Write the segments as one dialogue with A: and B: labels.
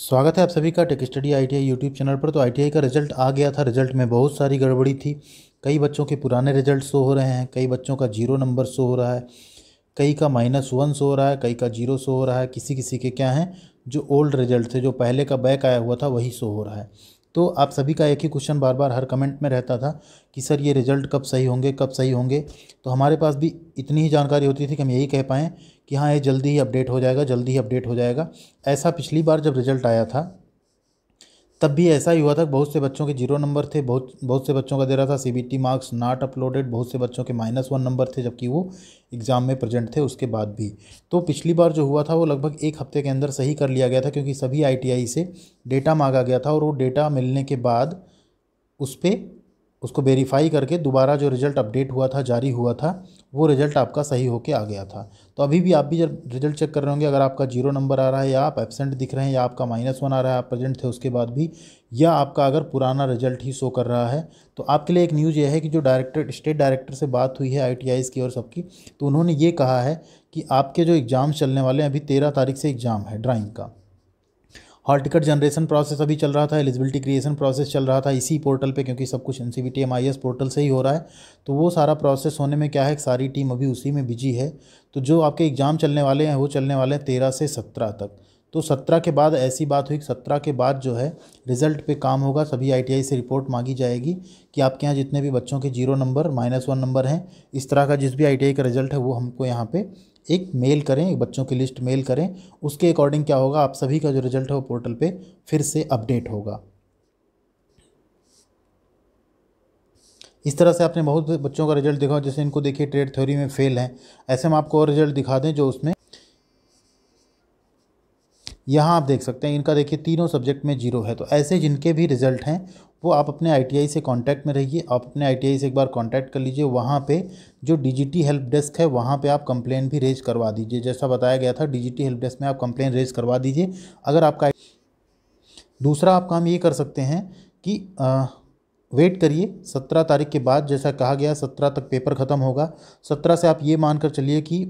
A: स्वागत है आप सभी का tech study ITI YouTube channel पर तो आईटीआई का रिजल्ट आ गया था रिजल्ट में बहुत सारी गड़बड़ी थी कई बच्चों के पुराने रिजल्ट शो हो रहे हैं कई बच्चों का जीरो नंबर शो हो रहा है कई का माइनस वन शो हो रहा है कई का जीरो शो हो रहा है किसी किसी के क्या हैं जो ओल्ड रिजल्ट थे जो पहले का बैक आया हुआ था वही शो हो रहा है तो आप सभी का एक ही क्वेश्चन बार बार हर कमेंट में रहता था कि सर ये रिजल्ट कब सही होंगे कब सही होंगे तो हमारे पास भी इतनी ही जानकारी होती थी कि हम यही कह पाएँ कि हाँ ये जल्दी ही अपडेट हो जाएगा जल्दी ही अपडेट हो जाएगा ऐसा पिछली बार जब रिज़ल्ट आया था तब भी ऐसा ही हुआ था बहुत से बच्चों के जीरो नंबर थे बहुत बहुत से बच्चों का दे रहा था सी मार्क्स नॉट अपलोडेड बहुत से बच्चों के माइनस वन नंबर थे जबकि वो एग्ज़ाम में प्रेजेंट थे उसके बाद भी तो पिछली बार जो हुआ था वो लगभग एक हफ्ते के अंदर सही कर लिया गया था क्योंकि सभी आई से डेटा मांगा गया था और वो डेटा मिलने के बाद उस पर उसको वेरीफाई करके दोबारा जो रिज़ल्ट अपडेट हुआ था जारी हुआ था वो रिज़ल्ट आपका सही होके आ गया था तो अभी भी आप भी जब रिज़ल्ट चेक कर रहे होंगे अगर आपका जीरो नंबर आ रहा है या आप एबसेंट दिख रहे हैं या आपका माइनस वन आ रहा है आप प्रेजेंट थे उसके बाद भी या आपका अगर पुराना रिजल्ट ही शो कर रहा है तो आपके लिए एक न्यूज़ ये है कि जो डायरेक्टर स्टेट डायरेक्टर से बात हुई है आई की और सबकी तो उन्होंने ये कहा है कि आपके जो एग्ज़ाम चलने वाले हैं अभी तेरह तारीख से एग्ज़ाम है ड्राइंग का हॉल टिकट जनरेशन प्रोसेस अभी चल रहा था एलिजिबिलिटी क्रिएशन प्रोसेस चल रहा था इसी पोर्टल पे क्योंकि सब कुछ एन सी पोर्टल से ही हो रहा है तो वो सारा प्रोसेस होने में क्या है सारी टीम अभी उसी में बिजी है तो जो आपके एग्ज़ाम चलने वाले हैं वो चलने वाले हैं तेरह से सत्रह तक तो सत्रह के बाद ऐसी बात हुई कि सत्रह के बाद जो है रिज़ल्ट पे काम होगा सभी आईटीआई से रिपोर्ट मांगी जाएगी कि आपके यहाँ जितने भी बच्चों के zero number minus one number हैं इस तरह का जिस भी आईटीआई का रिज़ल्ट है वो हमको यहाँ पे एक मेल करें एक बच्चों की लिस्ट मेल करें उसके अकॉर्डिंग क्या होगा आप सभी का जो रिज़ल्ट है वो पोर्टल पर फिर से अपडेट होगा इस तरह से आपने बहुत बच्चों का रिजल्ट देखा जैसे इनको देखिए ट्रेड थ्योरी में फेल हैं ऐसे हम आपको और रिजल्ट दिखा दें जो उसमें यहाँ आप देख सकते हैं इनका देखिए तीनों सब्जेक्ट में जीरो है तो ऐसे जिनके भी रिजल्ट हैं वो आप अपने आईटीआई से कांटेक्ट में रहिए आप अपने आईटीआई से एक बार कांटेक्ट कर लीजिए वहाँ पे जो डीजीटी हेल्प डेस्क है वहाँ पे आप कंप्लेन भी रेज करवा दीजिए जैसा बताया गया था डीजीटी हेल्प डेस्क में आप कंप्लेन रेज करवा दीजिए अगर आपका दूसरा आप काम ये कर सकते हैं कि आ, वेट करिए सत्रह तारीख के बाद जैसा कहा गया सत्रह तक पेपर ख़त्म होगा सत्रह से आप ये मान कर चलिए कि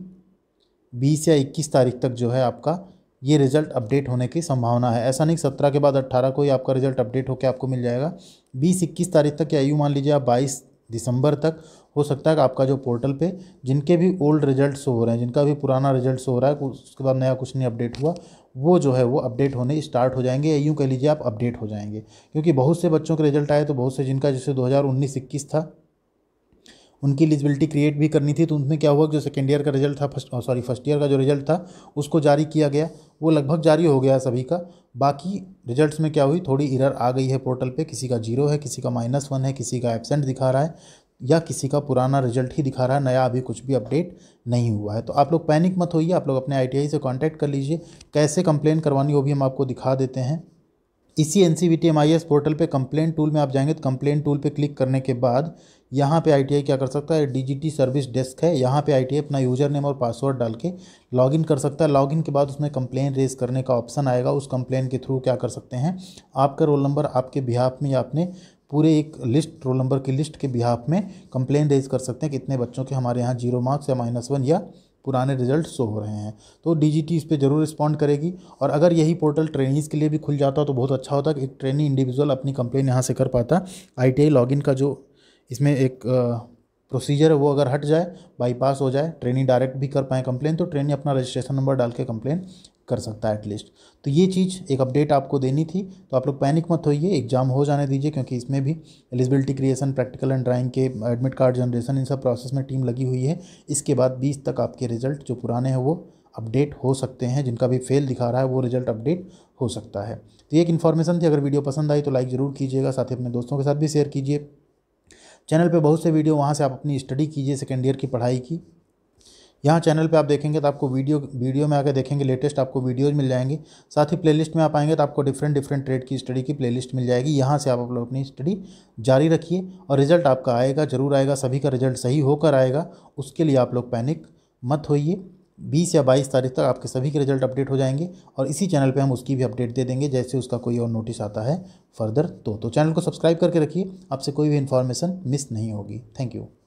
A: बीस या इक्कीस तारीख तक जो है आपका ये रिज़ल्ट अपडेट होने की संभावना है ऐसा नहीं सत्रह के बाद अट्ठारह को ही आपका रिज़ल्ट अपडेट होकर आपको मिल जाएगा बीस इक्कीस तारीख तक या यूँ मान लीजिए आप बाईस दिसंबर तक हो सकता है कि आपका जो पोर्टल पे जिनके भी ओल्ड रिजल्ट हो रहे हैं जिनका भी पुराना रिजल्ट हो रहा है उसके बाद नया कुछ नहीं अपडेट हुआ वो जो है वो अपडेट होने स्टार्ट हो जाएंगे या यूँ कह लीजिए आप अपडेट हो जाएंगे क्योंकि बहुत से बच्चों के रिजल्ट आए तो बहुत से जिनका जैसे दो हज़ार था उनकी एलिजिबिलिटी क्रिएट भी करनी थी तो उनमें क्या हुआ जो सेकेंड ईयर का रिजल्ट था फर्स्ट सॉरी फर्स्ट ईयर का जो रिजल्ट था उसको जारी किया गया वो लगभग जारी हो गया सभी का बाकी रिजल्ट्स में क्या हुई थोड़ी इरर आ गई है पोर्टल पे किसी का जीरो है किसी का माइनस वन है किसी का एबसेंट दिखा रहा है या किसी का पुराना रिजल्ट ही दिखा रहा है नया अभी कुछ भी अपडेट नहीं हुआ है तो आप लोग पैनिक मत होइए आप लोग अपने आई से कॉन्टैक्ट कर लीजिए कैसे कंप्लेन करवानी वो भी हम आपको दिखा देते हैं इसी एन सी पोर्टल पे कंप्लेंट टूल में आप जाएंगे तो कंप्लेंट टूल पे क्लिक करने के बाद यहाँ पे आई क्या कर सकता है डीजीटी सर्विस डेस्क है यहाँ पे आई अपना यूजर नेम और पासवर्ड डाल के लॉगिन कर सकता है लॉगिन के बाद उसमें कंप्लेन रेज करने का ऑप्शन आएगा उस कंप्लेन के थ्रू क्या कर सकते हैं आपका रोल नंबर आपके बिहाफ में या अपने पूरे एक लिस्ट रोल नंबर की लिस्ट के बिहाफ में कंप्लेन रेज कर सकते हैं कितने बच्चों के हमारे यहाँ जीरो मार्क्स या माइनस वन या पुराने रिजल्ट शो हो रहे हैं तो डी जी टी इस पर जरूर रिस्पॉन्ड करेगी और अगर यही पोर्टल ट्रेनिंग के लिए भी खुल जाता तो बहुत अच्छा होता कि एक ट्रेनी इंडिविजुअल अपनी कंप्लेन यहाँ से कर पाता आई टी लॉगिन का जो इसमें एक प्रोसीजर है वो अगर हट जाए बाईपास हो जाए ट्रेनी डायरेक्ट भी कर पाए कंप्लेन तो ट्रेनी अपना रजिस्ट्रेशन नंबर डाल के कंप्लेन कर सकता है एटलीस्ट तो ये चीज़ एक अपडेट आपको देनी थी तो आप लोग पैनिक मत होइए एग्जाम हो जाने दीजिए क्योंकि इसमें भी eligibility creation practical and drawing के एडमिट कार्ड जनरेशन इन सब प्रोसेस में टीम लगी हुई है इसके बाद बीस तक आपके रिजल्ट जो पुराने हैं वो अपडेट हो सकते हैं जिनका भी फेल दिखा रहा है वो रिजल्ट अपडेट हो सकता है तो एक इन्फॉर्मेशन थी अगर वीडियो पसंद आई तो लाइक ज़रूर कीजिएगा साथ ही अपने दोस्तों के साथ भी शेयर कीजिए चैनल पे बहुत से वीडियो वहाँ से आप अपनी स्टडी कीजिए सेकेंड ईयर की पढ़ाई की यहाँ चैनल पे आप देखेंगे तो आपको वीडियो वीडियो में आकर देखेंगे लेटेस्ट आपको वीडियोज़ मिल जाएंगी साथ ही प्लेलिस्ट में आप आएंगे तो आपको डिफरेंट डिफरेंट ट्रेड की स्टडी की प्लेलिस्ट मिल जाएगी यहाँ से आप लोग अपनी स्टडी जारी रखिए और रिजल्ट आपका आएगा ज़रूर आएगा सभी का रिजल्ट सही होकर आएगा उसके लिए आप लोग पैनिक मत होइए बीस या बाईस तारीख तक आपके सभी के रिजल्ट अपडेट हो जाएंगे और इसी चैनल पे हम उसकी भी अपडेट दे देंगे जैसे उसका कोई और नोटिस आता है फर्दर तो तो चैनल को सब्सक्राइब करके रखिए आपसे कोई भी इन्फॉर्मेशन मिस नहीं होगी थैंक यू